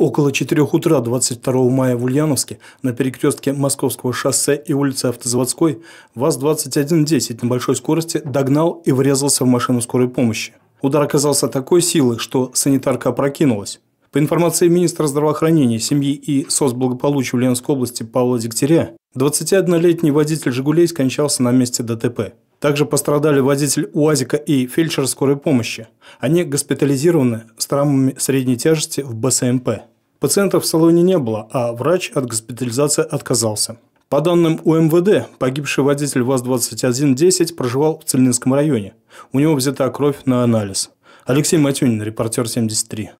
Около 4 утра 22 мая в Ульяновске на перекрестке Московского шоссе и улицы Автозаводской ВАЗ-2110 на большой скорости догнал и врезался в машину скорой помощи. Удар оказался такой силы, что санитарка опрокинулась. По информации министра здравоохранения, семьи и соцблагополучия Ульяновской области Павла Дегтяря, 21-летний водитель «Жигулей» скончался на месте ДТП. Также пострадали водитель УАЗика и фельдшер скорой помощи. Они госпитализированы с травмами средней тяжести в БСМП. Пациентов в салоне не было, а врач от госпитализации отказался. По данным УМВД, погибший водитель ВАЗ-2110 проживал в Целинском районе. У него взята кровь на анализ. Алексей Матюнин, репортер 73.